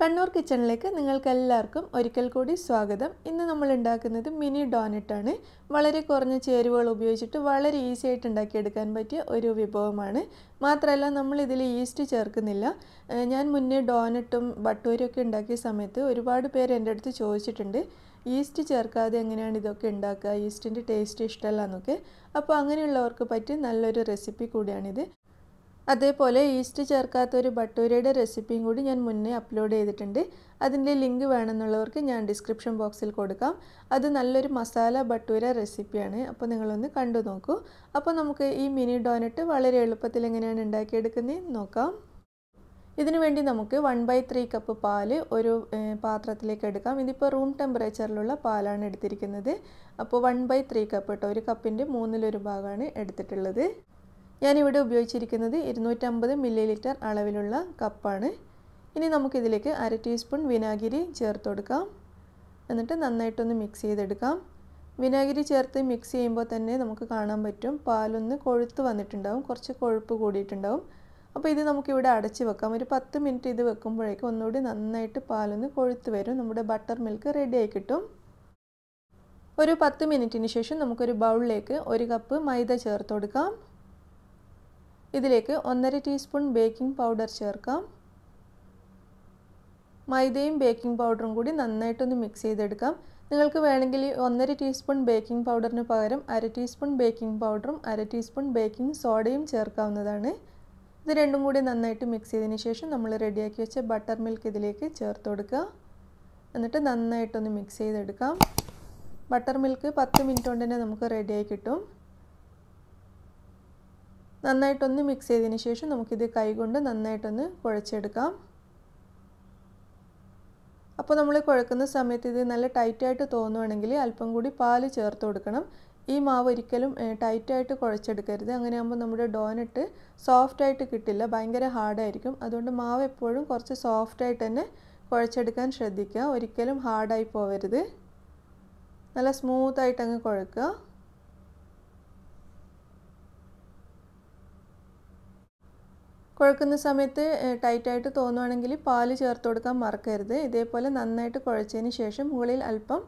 കണ്ണൂർ കിച്ചണിലേക്ക് നിങ്ങൾക്കെല്ലാവർക്കും ഒരിക്കൽ കൂടി സ്വാഗതം ഇന്ന് നമ്മൾ ഉണ്ടാക്കുന്നത് മിനി ഡോനറ്റാണ് വളരെ കുറഞ്ഞ ചേരുവകൾ ഉപയോഗിച്ചിട്ട് വളരെ ഈസി ആയിട്ട് ഉണ്ടാക്കിയെടുക്കാൻ പറ്റിയ ഒരു വിഭവമാണ് മാത്രമല്ല നമ്മൾ ഇതിൽ ഈസ്റ്റ് ചേർക്കുന്നില്ല ഞാൻ മുന്നേ ഡോനറ്റും ബട്ടൂരിയൊക്കെ ഉണ്ടാക്കിയ സമയത്ത് ഒരുപാട് പേര് എൻ്റെ അടുത്ത് ചോദിച്ചിട്ടുണ്ട് ഈസ്റ്റ് ചേർക്കാതെ എങ്ങനെയാണ് ഇതൊക്കെ ഉണ്ടാക്കുക ഈസ്റ്റിൻ്റെ ടേസ്റ്റ് ഇഷ്ടമല്ല എന്നൊക്കെ അപ്പോൾ അങ്ങനെയുള്ളവർക്ക് പറ്റിയ നല്ലൊരു റെസിപ്പി കൂടിയാണിത് അതേപോലെ ഈസ്റ്റ് ചേർക്കാത്ത ഒരു ബട്ടൂരയുടെ റെസിപ്പിയും കൂടി ഞാൻ മുന്നേ അപ്ലോഡ് ചെയ്തിട്ടുണ്ട് അതിൻ്റെ ലിങ്ക് വേണമെന്നുള്ളവർക്ക് ഞാൻ ഡിസ്ക്രിപ്ഷൻ ബോക്സിൽ കൊടുക്കാം അത് നല്ലൊരു മസാല ബട്ടൂര റെസിപ്പിയാണ് അപ്പോൾ നിങ്ങളൊന്ന് കണ്ടു നോക്കൂ അപ്പോൾ നമുക്ക് ഈ മിനി ഡോനറ്റ് വളരെ എളുപ്പത്തിൽ എങ്ങനെയാണ് ഉണ്ടാക്കിയെടുക്കുന്നത് നോക്കാം ഇതിനു വേണ്ടി നമുക്ക് വൺ ബൈ ത്രീ കപ്പ് പാൽ ഒരു പാത്രത്തിലേക്ക് എടുക്കാം ഇതിപ്പോൾ റൂം ടെമ്പറേച്ചറിലുള്ള പാലാണ് എടുത്തിരിക്കുന്നത് അപ്പോൾ വൺ ബൈ ത്രീ കപ്പ് കേട്ടോ ഒരു കപ്പിൻ്റെ മൂന്നിലൊരു ഭാഗമാണ് എടുത്തിട്ടുള്ളത് ഞാനിവിടെ ഉപയോഗിച്ചിരിക്കുന്നത് ഇരുന്നൂറ്റമ്പത് മില്ലി ലിറ്റർ അളവിലുള്ള കപ്പാണ് ഇനി നമുക്കിതിലേക്ക് അര ടീസ്പൂൺ വിനാഗിരി ചേർത്ത് കൊടുക്കാം എന്നിട്ട് നന്നായിട്ടൊന്ന് മിക്സ് ചെയ്തെടുക്കാം വിനാഗിരി ചേർത്ത് മിക്സ് ചെയ്യുമ്പോൾ തന്നെ നമുക്ക് കാണാൻ പറ്റും പാലൊന്ന് കൊഴുത്ത് വന്നിട്ടുണ്ടാവും കുറച്ച് കൊഴുപ്പ് കൂടിയിട്ടുണ്ടാവും അപ്പോൾ ഇത് നമുക്കിവിടെ അടച്ച് വെക്കാം ഒരു പത്ത് മിനിറ്റ് ഇത് വെക്കുമ്പോഴേക്കും ഒന്നുകൂടി നന്നായിട്ട് പാലൊന്ന് കൊഴുത്ത് വരും നമ്മുടെ ബട്ടർ മിൽക്ക് റെഡിയായി കിട്ടും ഒരു പത്ത് മിനിറ്റിന് ശേഷം നമുക്കൊരു ബൗളിലേക്ക് ഒരു കപ്പ് മൈദ ചേർത്ത് കൊടുക്കാം ഇതിലേക്ക് ഒന്നര ടീസ്പൂൺ ബേക്കിംഗ് പൗഡർ ചേർക്കാം മൈദയും ബേക്കിംഗ് പൗഡറും കൂടി നന്നായിട്ടൊന്ന് മിക്സ് ചെയ്തെടുക്കാം നിങ്ങൾക്ക് വേണമെങ്കിൽ ഒന്നര ടീസ്പൂൺ ബേക്കിംഗ് പൗഡറിന് പകരം അര ടീസ്പൂൺ ബേക്കിംഗ് പൗഡറും അര ടീസ്പൂൺ ബേക്കിംഗ് സോഡയും ചേർക്കാവുന്നതാണ് ഇത് രണ്ടും കൂടി നന്നായിട്ട് മിക്സ് ചെയ്തതിന് ശേഷം നമ്മൾ റെഡിയാക്കി വെച്ച ബട്ടർ മിൽക്ക് ഇതിലേക്ക് ചേർത്ത് കൊടുക്കുക എന്നിട്ട് നന്നായിട്ടൊന്ന് മിക്സ് ചെയ്തെടുക്കാം ബട്ടർ മിൽക്ക് പത്ത് മിനിറ്റ് കൊണ്ട് തന്നെ നമുക്ക് റെഡിയായി കിട്ടും നന്നായിട്ടൊന്ന് മിക്സ് ചെയ്തതിന് ശേഷം നമുക്കിത് കൈകൊണ്ട് നന്നായിട്ടൊന്ന് കുഴച്ചെടുക്കാം അപ്പോൾ നമ്മൾ കുഴക്കുന്ന സമയത്ത് ഇത് നല്ല ടൈറ്റായിട്ട് തോന്നുവാണെങ്കിൽ അല്പം കൂടി പാൽ ചേർത്ത് കൊടുക്കണം ഈ മാവ് ഒരിക്കലും ടൈറ്റായിട്ട് കുഴച്ചെടുക്കരുത് അങ്ങനെ ആകുമ്പോൾ നമ്മുടെ ഡോനട്ട് സോഫ്റ്റായിട്ട് കിട്ടില്ല ഭയങ്കര ഹാർഡായിരിക്കും അതുകൊണ്ട് മാവ് എപ്പോഴും കുറച്ച് സോഫ്റ്റായിട്ട് തന്നെ കുഴച്ചെടുക്കാൻ ശ്രദ്ധിക്കുക ഒരിക്കലും ഹാർഡായി പോവരുത് നല്ല സ്മൂത്തായിട്ടങ്ങ് അങ്ങ് കുഴക്കുക കുഴക്കുന്ന സമയത്ത് ടൈറ്റായിട്ട് തോന്നുവാണെങ്കിൽ പാല് ചേർത്ത് കൊടുക്കാൻ മറക്കരുത് ഇതേപോലെ നന്നായിട്ട് കുഴച്ചതിന് ശേഷം മുകളിൽ അല്പം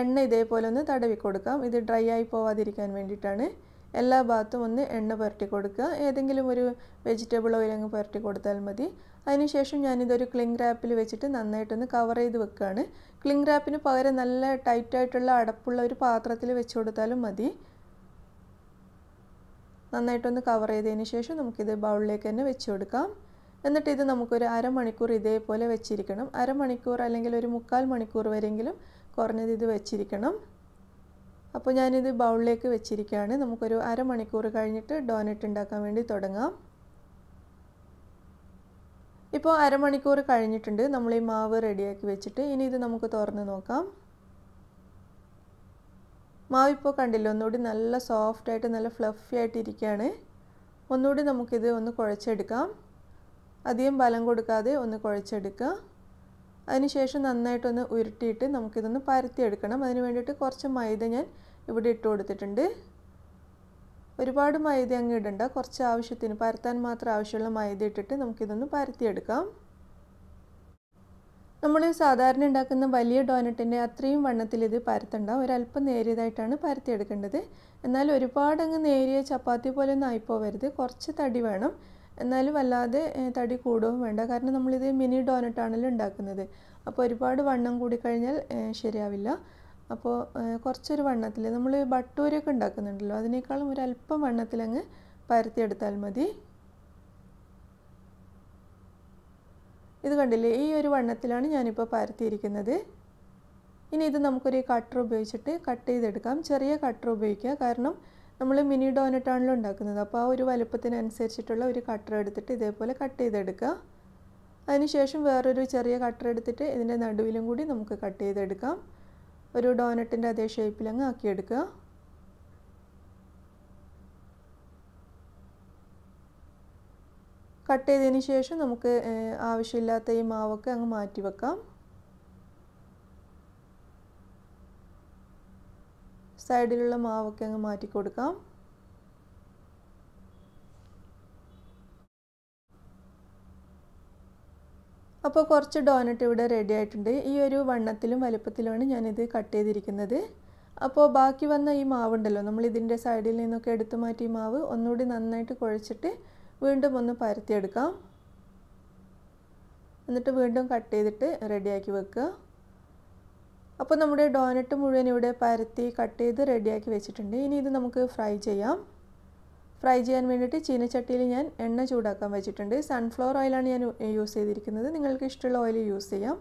എണ്ണ ഇതേപോലെ ഒന്ന് തടവി കൊടുക്കാം ഇത് ഡ്രൈ ആയി പോവാതിരിക്കാൻ വേണ്ടിയിട്ടാണ് എല്ലാ ഭാഗത്തും ഒന്ന് എണ്ണ പുരട്ടി കൊടുക്കുക ഏതെങ്കിലും ഒരു വെജിറ്റബിൾ ഓയിൽ അങ്ങ് പുരട്ടി കൊടുത്താൽ മതി അതിനുശേഷം ഞാനിതൊരു ക്ലിങ് റാപ്പിൽ വെച്ചിട്ട് നന്നായിട്ടൊന്ന് കവർ ചെയ്ത് വെക്കുകയാണ് ക്ലിങ് റാപ്പിന് പകരം നല്ല ടൈറ്റായിട്ടുള്ള അടപ്പുള്ള ഒരു പാത്രത്തിൽ വെച്ച് കൊടുത്താലും മതി നന്നായിട്ടൊന്ന് കവർ ചെയ്തതിന് ശേഷം നമുക്കിത് ബൗളിലേക്ക് തന്നെ വെച്ച് കൊടുക്കാം എന്നിട്ട് ഇത് നമുക്കൊരു അരമണിക്കൂർ ഇതേപോലെ വെച്ചിരിക്കണം അരമണിക്കൂർ അല്ലെങ്കിൽ ഒരു മുക്കാൽ മണിക്കൂർ വരെയെങ്കിലും കുറഞ്ഞത് ഇത് വെച്ചിരിക്കണം അപ്പോൾ ഞാനിത് ബൗളിലേക്ക് വെച്ചിരിക്കുകയാണ് നമുക്കൊരു അരമണിക്കൂർ കഴിഞ്ഞിട്ട് ഡോനറ്റ് ഉണ്ടാക്കാൻ വേണ്ടി തുടങ്ങാം ഇപ്പോൾ അരമണിക്കൂർ കഴിഞ്ഞിട്ടുണ്ട് നമ്മൾ ഈ മാവ് റെഡിയാക്കി വെച്ചിട്ട് ഇനി ഇത് നമുക്ക് തുറന്ന് നോക്കാം മാവിപ്പോൾ കണ്ടില്ല ഒന്നുകൂടി നല്ല ആയിട്ട് നല്ല ഫ്ലഫി ആയിട്ട് ഒന്നുകൂടി നമുക്കിത് ഒന്ന് കുഴച്ചെടുക്കാം അധികം ബലം കൊടുക്കാതെ ഒന്ന് കുഴച്ചെടുക്കുക അതിനുശേഷം നന്നായിട്ടൊന്ന് ഉരുട്ടിയിട്ട് നമുക്കിതൊന്ന് പരത്തിയെടുക്കണം അതിന് വേണ്ടിയിട്ട് കുറച്ച് മൈദ ഞാൻ ഇവിടെ ഇട്ട് കൊടുത്തിട്ടുണ്ട് ഒരുപാട് മൈദ അങ്ങ് ഇടണ്ട കുറച്ച് ആവശ്യത്തിന് പരത്താൻ മാത്രം ആവശ്യമുള്ള മൈദ ഇട്ടിട്ട് നമുക്കിതൊന്ന് പരത്തിയെടുക്കാം നമ്മൾ സാധാരണ ഉണ്ടാക്കുന്ന വലിയ ഡോനറ്റിൻ്റെ അത്രയും വണ്ണത്തിൽ ഇത് പരത്തണ്ട ഒരല്പം നേരിയതായിട്ടാണ് പരത്തിയെടുക്കേണ്ടത് എന്നാൽ ഒരുപാട് അങ്ങ് നേരിയ ചപ്പാത്തി പോലെ ആയിപ്പോവരുത് കുറച്ച് തടി വേണം എന്നാലും വല്ലാതെ തടി കൂടുകയും വേണ്ട കാരണം നമ്മളിത് മിനി ഡോനറ്റാണല്ലോ ഉണ്ടാക്കുന്നത് അപ്പോൾ ഒരുപാട് വണ്ണം കൂടി കഴിഞ്ഞാൽ ശരിയാവില്ല അപ്പോൾ കുറച്ചൊരു വണ്ണത്തിൽ നമ്മൾ ബട്ടൂരൊക്കെ ഉണ്ടാക്കുന്നുണ്ടല്ലോ അതിനേക്കാളും ഒരല്പം വണ്ണത്തിലങ്ങ് പരത്തിയെടുത്താൽ മതി ഇത് കണ്ടില്ലേ ഈ ഒരു വണ്ണത്തിലാണ് ഞാനിപ്പോൾ പരത്തിയിരിക്കുന്നത് ഇനി ഇത് നമുക്കൊരു കട്ടർ ഉപയോഗിച്ചിട്ട് കട്ട് ചെയ്തെടുക്കാം ചെറിയ കട്ടർ ഉപയോഗിക്കുക കാരണം നമ്മൾ മിനി ഡോനറ്റാണല്ലോ ഉണ്ടാക്കുന്നത് അപ്പോൾ ആ ഒരു വലുപ്പത്തിനനുസരിച്ചിട്ടുള്ള ഒരു കട്ടർ എടുത്തിട്ട് ഇതേപോലെ കട്ട് ചെയ്തെടുക്കുക അതിനുശേഷം വേറൊരു ചെറിയ കട്ടർ എടുത്തിട്ട് ഇതിൻ്റെ നടുവിലും കൂടി നമുക്ക് കട്ട് ചെയ്തെടുക്കാം ഒരു ഡോനറ്റിൻ്റെ അതേ ഷേപ്പിലങ്ങ് ആക്കിയെടുക്കുക കട്ട് ചെയ്തതിന് ശേഷം നമുക്ക് ആവശ്യമില്ലാത്ത ഈ മാവൊക്കെ അങ്ങ് മാറ്റി വെക്കാം സൈഡിലുള്ള മാവൊക്കെ അങ്ങ് മാറ്റി കൊടുക്കാം അപ്പോൾ കുറച്ച് ഡോനറ്റ് ഇവിടെ റെഡി ആയിട്ടുണ്ട് ഈ ഒരു വണ്ണത്തിലും വലുപ്പത്തിലുമാണ് ഞാനിത് കട്ട് ചെയ്തിരിക്കുന്നത് അപ്പോൾ ബാക്കി വന്ന ഈ മാവുണ്ടല്ലോ നമ്മൾ ഇതിൻ്റെ സൈഡിൽ നിന്നൊക്കെ എടുത്തു മാറ്റി മാവ് ഒന്നുകൂടി നന്നായിട്ട് കുഴച്ചിട്ട് വീണ്ടും ഒന്ന് പരത്തിയെടുക്കാം എന്നിട്ട് വീണ്ടും കട്ട് ചെയ്തിട്ട് റെഡിയാക്കി വെക്കുക അപ്പോൾ നമ്മുടെ ഡോനറ്റ് മുഴുവൻ ഇവിടെ പരത്തി കട്ട് ചെയ്ത് റെഡിയാക്കി വെച്ചിട്ടുണ്ട് ഇനി ഇത് നമുക്ക് ഫ്രൈ ചെയ്യാം ഫ്രൈ ചെയ്യാൻ വേണ്ടിയിട്ട് ചീനച്ചട്ടിയിൽ ഞാൻ എണ്ണ ചൂടാക്കാൻ വെച്ചിട്ടുണ്ട് സൺഫ്ലവർ ഓയിലാണ് ഞാൻ യൂസ് ചെയ്തിരിക്കുന്നത് നിങ്ങൾക്ക് ഇഷ്ടമുള്ള ഓയിൽ യൂസ് ചെയ്യാം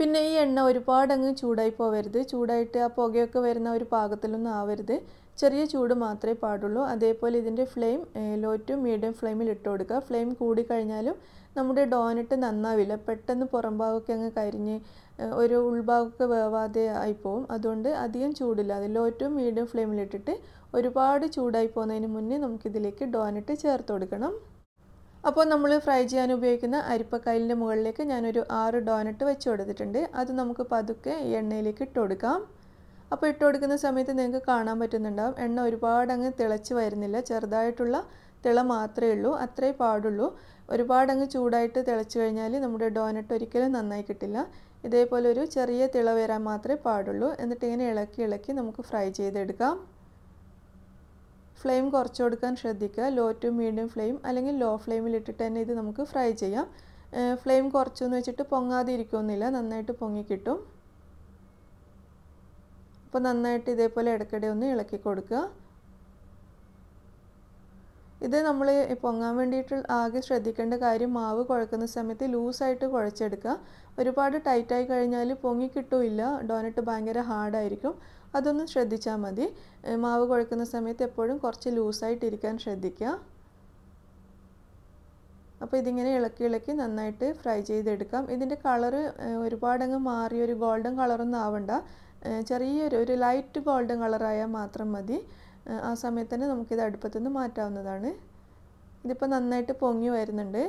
പിന്നെ ഈ എണ്ണ ഒരുപാട് അങ്ങ് ചൂടായി പോവരുത് ചൂടായിട്ട് ആ പുകയൊക്കെ വരുന്ന ഒരു പാകത്തിലൊന്നും ആവരുത് ചെറിയ ചൂട് മാത്രമേ പാടുള്ളൂ അതേപോലെ ഇതിൻ്റെ ഫ്ലെയിം ലോ ടു മീഡിയം ഫ്ലെയിമിൽ ഇട്ട് കൊടുക്കുക ഫ്ലെയിം കൂടിക്കഴിഞ്ഞാലും നമ്മുടെ ഡോനട്ട് നന്നാവില്ല പെട്ടെന്ന് ഭാഗമൊക്കെ അങ്ങ് കരിഞ്ഞ് ഒരു ഉൾഭാഗമൊക്കെ വേവാതെ ആയിപ്പോവും അതുകൊണ്ട് അധികം ചൂടില്ലാതെ ലോ ടു മീഡിയം ഫ്ലെയിമിലിട്ടിട്ട് ഒരുപാട് ചൂടായി പോകുന്നതിന് മുന്നേ നമുക്കിതിലേക്ക് ഡോനട്ട് ചേർത്ത് കൊടുക്കണം അപ്പോൾ നമ്മൾ ഫ്രൈ ചെയ്യാൻ ഉപയോഗിക്കുന്ന അരിപ്പക്കായലിൻ്റെ മുകളിലേക്ക് ഞാനൊരു ആറ് ഡോനട്ട് വെച്ച് കൊടുത്തിട്ടുണ്ട് അത് നമുക്ക് പതുക്കെ എണ്ണയിലേക്ക് ഇട്ട് കൊടുക്കാം അപ്പോൾ ഇട്ട് കൊടുക്കുന്ന സമയത്ത് നിങ്ങൾക്ക് കാണാൻ പറ്റുന്നുണ്ടാവും എണ്ണ ഒരുപാട് അങ്ങ് തിളച്ച് വരുന്നില്ല ചെറുതായിട്ടുള്ള തിള മാത്രമേ ഉള്ളൂ അത്രേ പാടുള്ളൂ ഒരുപാട് അങ്ങ് ചൂടായിട്ട് തിളച്ച് കഴിഞ്ഞാൽ നമ്മുടെ ഡോനട്ട് ഒരിക്കലും നന്നായി കിട്ടില്ല ഇതേപോലെ ഒരു ചെറിയ തിള വരാൻ മാത്രമേ പാടുള്ളൂ എന്നിട്ട് ഇങ്ങനെ ഇളക്കി ഇളക്കി നമുക്ക് ഫ്രൈ ചെയ്തെടുക്കാം ഫ്ലെയിം കുറച്ച് കൊടുക്കാൻ ശ്രദ്ധിക്കുക ലോ ടു മീഡിയം ഫ്ലെയിം അല്ലെങ്കിൽ ലോ ഫ്ലെയിമിൽ ഇട്ടിട്ട് തന്നെ ഇത് നമുക്ക് ഫ്രൈ ചെയ്യാം ഫ്ലെയിം കുറച്ചൊന്ന് വെച്ചിട്ട് പൊങ്ങാതെ ഇരിക്കുമെന്നില്ല നന്നായിട്ട് പൊങ്ങിക്കിട്ടും അപ്പോൾ നന്നായിട്ട് ഇതേപോലെ ഇടയ്ക്കിടെ ഒന്ന് ഇളക്കി കൊടുക്കുക ഇത് നമ്മൾ പൊങ്ങാൻ വേണ്ടിയിട്ട് ആകെ ശ്രദ്ധിക്കേണ്ട കാര്യം മാവ് കുഴക്കുന്ന സമയത്ത് ലൂസായിട്ട് കുഴച്ചെടുക്കുക ഒരുപാട് ടൈറ്റായി കഴിഞ്ഞാൽ പൊങ്ങി കിട്ടില്ല ഡോനട്ട് ഭയങ്കര ഹാർഡായിരിക്കും അതൊന്ന് ശ്രദ്ധിച്ചാൽ മതി മാവ് കുഴക്കുന്ന സമയത്ത് എപ്പോഴും കുറച്ച് ലൂസായിട്ടിരിക്കാൻ ശ്രദ്ധിക്കുക അപ്പോൾ ഇതിങ്ങനെ ഇളക്കി ഇളക്കി നന്നായിട്ട് ഫ്രൈ ചെയ്തെടുക്കാം ഇതിൻ്റെ കളറ് ഒരുപാടങ്ങ് മാറി ഒരു ഗോൾഡൻ കളറൊന്നും ആവണ്ട ചെറിയൊരു ഒരു ലൈറ്റ് ഗോൾഡൻ കളറായാൽ മാത്രം മതി ആ സമയത്ത് തന്നെ നമുക്കിത് അടുപ്പത്തുനിന്ന് മാറ്റാവുന്നതാണ് ഇതിപ്പോൾ നന്നായിട്ട് പൊങ്ങി വരുന്നുണ്ട്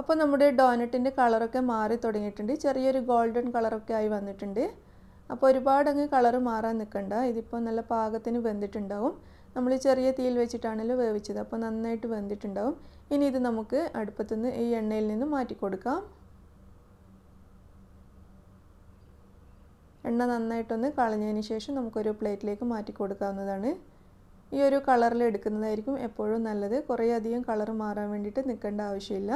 അപ്പോൾ നമ്മുടെ ഡോനറ്റിൻ്റെ കളറൊക്കെ മാറി തുടങ്ങിയിട്ടുണ്ട് ചെറിയൊരു ഗോൾഡൻ കളറൊക്കെ ആയി വന്നിട്ടുണ്ട് അപ്പോൾ ഒരുപാട് അങ്ങ് കളറ് മാറാൻ നിൽക്കണ്ട ഇതിപ്പോൾ നല്ല പാകത്തിന് വെന്തിട്ടുണ്ടാവും നമ്മൾ ചെറിയ തീയിൽ വെച്ചിട്ടാണല്ലോ വേവിച്ചത് അപ്പോൾ നന്നായിട്ട് വെന്തിട്ടുണ്ടാവും ഇനി ഇത് നമുക്ക് നിന്ന് ഈ എണ്ണയിൽ നിന്ന് മാറ്റി കൊടുക്കാം എണ്ണ നന്നായിട്ടൊന്ന് കളഞ്ഞതിന് ശേഷം നമുക്കൊരു പ്ലേറ്റിലേക്ക് മാറ്റി കൊടുക്കാവുന്നതാണ് ഈ ഒരു കളറിൽ എടുക്കുന്നതായിരിക്കും എപ്പോഴും നല്ലത് കുറേയധികം കളർ മാറാൻ വേണ്ടിയിട്ട് നിൽക്കേണ്ട ആവശ്യമില്ല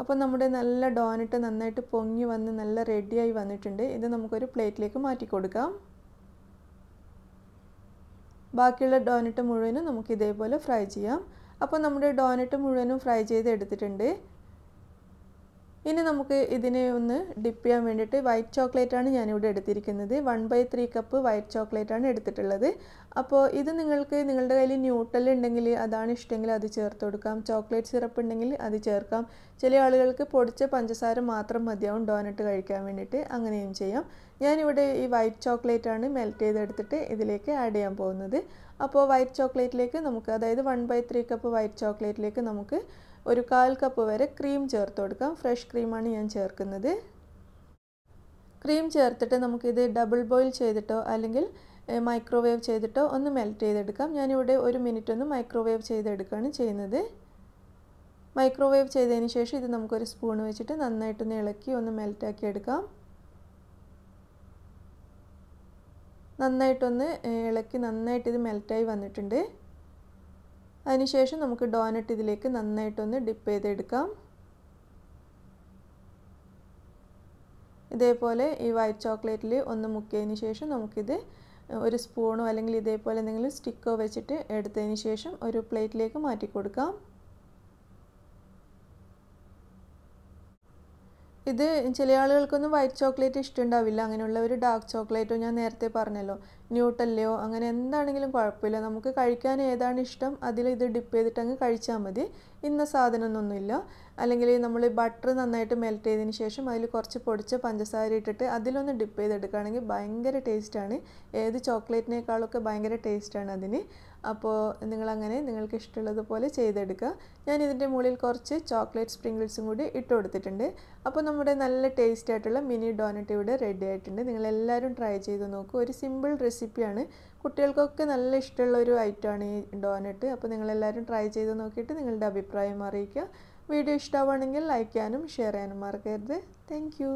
അപ്പോൾ നമ്മുടെ നല്ല ഡോനറ്റ് നന്നായിട്ട് പൊങ്ങി വന്ന് നല്ല റെഡിയായി വന്നിട്ടുണ്ട് ഇത് നമുക്കൊരു പ്ലേറ്റിലേക്ക് മാറ്റി കൊടുക്കാം ബാക്കിയുള്ള ഡോനറ്റ് മുഴുവനും നമുക്ക് ഇതേപോലെ ഫ്രൈ ചെയ്യാം അപ്പോൾ നമ്മുടെ ഡോനറ്റ് മുഴുവനും ഫ്രൈ ചെയ്ത് എടുത്തിട്ടുണ്ട് ഇനി നമുക്ക് ഇതിനെ ഒന്ന് ഡിപ്പ് ചെയ്യാൻ വേണ്ടിയിട്ട് വൈറ്റ് ചോക്ലേറ്റാണ് ഞാനിവിടെ എടുത്തിരിക്കുന്നത് one by three cup white ചോക്ലേറ്റാണ് എടുത്തിട്ടുള്ളത് അപ്പോൾ ഇത് നിങ്ങൾക്ക് നിങ്ങളുടെ കയ്യിൽ ന്യൂട്ടൽ ഉണ്ടെങ്കിൽ അതാണ് ഇഷ്ടമെങ്കിൽ അത് ചേർത്ത് കൊടുക്കാം ചോക്ലേറ്റ് സിറപ്പ് ഉണ്ടെങ്കിൽ അത് ചേർക്കാം ചില ആളുകൾക്ക് പൊടിച്ച പഞ്ചസാര മാത്രം മതിയാവും ഡോനട്ട് കഴിക്കാൻ വേണ്ടിയിട്ട് അങ്ങനെയും ചെയ്യാം ഞാനിവിടെ ഈ വൈറ്റ് ചോക്ലേറ്റാണ് മെൽറ്റ് ചെയ്തെടുത്തിട്ട് ഇതിലേക്ക് ആഡ് ചെയ്യാൻ പോകുന്നത് അപ്പോൾ വൈറ്റ് ചോക്ലേറ്റിലേക്ക് നമുക്ക് അതായത് one by three cup white ചോക്ലേറ്റിലേക്ക് നമുക്ക് ഒരു കാൽ കപ്പ് വരെ ക്രീം ചേർത്ത് കൊടുക്കാം ഫ്രഷ് ക്രീമാണ് ഞാൻ ചേർക്കുന്നത് ക്രീം ചേർത്തിട്ട് നമുക്കിത് ഡബിൾ ബോയിൽ ചെയ്തിട്ടോ അല്ലെങ്കിൽ മൈക്രോവേവ് ചെയ്തിട്ടോ ഒന്ന് മെൽറ്റ് ചെയ്തെടുക്കാം ഞാനിവിടെ ഒരു മിനിറ്റ് ഒന്ന് മൈക്രോവേവ് ചെയ്തെടുക്കുകയാണ് ചെയ്യുന്നത് മൈക്രോവേവ് ചെയ്തതിന് ശേഷം ഇത് നമുക്കൊരു സ്പൂൺ വെച്ചിട്ട് നന്നായിട്ടൊന്ന് ഇളക്കി ഒന്ന് മെൽറ്റാക്കി എടുക്കാം നന്നായിട്ടൊന്ന് ഇളക്കി നന്നായിട്ട് ഇത് മെൽറ്റായി വന്നിട്ടുണ്ട് അതിനുശേഷം നമുക്ക് ഡോനട്ട് ഇതിലേക്ക് നന്നായിട്ടൊന്ന് ഡിപ്പ് ചെയ്തെടുക്കാം ഇതേപോലെ ഈ വൈറ്റ് ചോക്ലേറ്റിൽ ഒന്ന് മുക്കിയതിന് ശേഷം നമുക്കിത് ഒരു സ്പൂണോ അല്ലെങ്കിൽ ഇതേപോലെ എന്തെങ്കിലും സ്റ്റിക്കോ വെച്ചിട്ട് എടുത്തതിന് ശേഷം ഒരു പ്ലേറ്റിലേക്ക് മാറ്റി കൊടുക്കാം ഇത് ചില ആളുകൾക്കൊന്നും വൈറ്റ് ചോക്ലേറ്റ് ഇഷ്ടമുണ്ടാവില്ല അങ്ങനെയുള്ള ഒരു ഡാർക്ക് ചോക്ലേറ്റോ ഞാൻ നേരത്തെ പറഞ്ഞല്ലോ ന്യൂട്ടല്ലയോ അങ്ങനെ എന്താണെങ്കിലും കുഴപ്പമില്ല നമുക്ക് കഴിക്കാൻ ഏതാണ് ഇഷ്ടം അതിൽ ഇത് ഡിപ്പ് ചെയ്തിട്ട് അങ്ങ് കഴിച്ചാൽ മതി ഇന്ന സാധനമൊന്നുമില്ല അല്ലെങ്കിൽ നമ്മൾ ബട്ടർ നന്നായിട്ട് മെൽറ്റ് ചെയ്തതിന് ശേഷം അതിൽ കുറച്ച് പൊടിച്ച പഞ്ചസാര ഇട്ടിട്ട് അതിലൊന്ന് ഡിപ്പ് ചെയ്തെടുക്കുകയാണെങ്കിൽ ഭയങ്കര ടേസ്റ്റാണ് ഏത് ചോക്ലേറ്റിനേക്കാളൊക്കെ ഭയങ്കര ടേസ്റ്റാണ് അതിന് അപ്പോൾ നിങ്ങളങ്ങനെ നിങ്ങൾക്ക് ഇഷ്ടമുള്ളതുപോലെ ചെയ്തെടുക്കുക ഞാൻ ഇതിൻ്റെ മുകളിൽ കുറച്ച് ചോക്ലേറ്റ് സ്പ്രിങ്കിൾസും കൂടി ഇട്ട് കൊടുത്തിട്ടുണ്ട് അപ്പോൾ നമ്മുടെ നല്ല ടേസ്റ്റ് ആയിട്ടുള്ള മിനി ഡോനറ്റ് ഇവിടെ റെഡി ആയിട്ടുണ്ട് നിങ്ങളെല്ലാവരും ട്രൈ ചെയ്ത് നോക്കൂ ഒരു സിമ്പിൾ റെസിപ്പിയാണ് കുട്ടികൾക്കൊക്കെ നല്ല ഇഷ്ടമുള്ള ഒരു ഐറ്റമാണ് ഈ ഡോനറ്റ് അപ്പോൾ നിങ്ങളെല്ലാവരും ട്രൈ ചെയ്ത് നോക്കിയിട്ട് നിങ്ങളുടെ അഭിപ്രായം അറിയിക്കുക വീഡിയോ ഇഷ്ടമാണെങ്കിൽ ലൈക്ക് ചെയ്യാനും ഷെയർ ചെയ്യാനും മറക്കരുത് താങ്ക്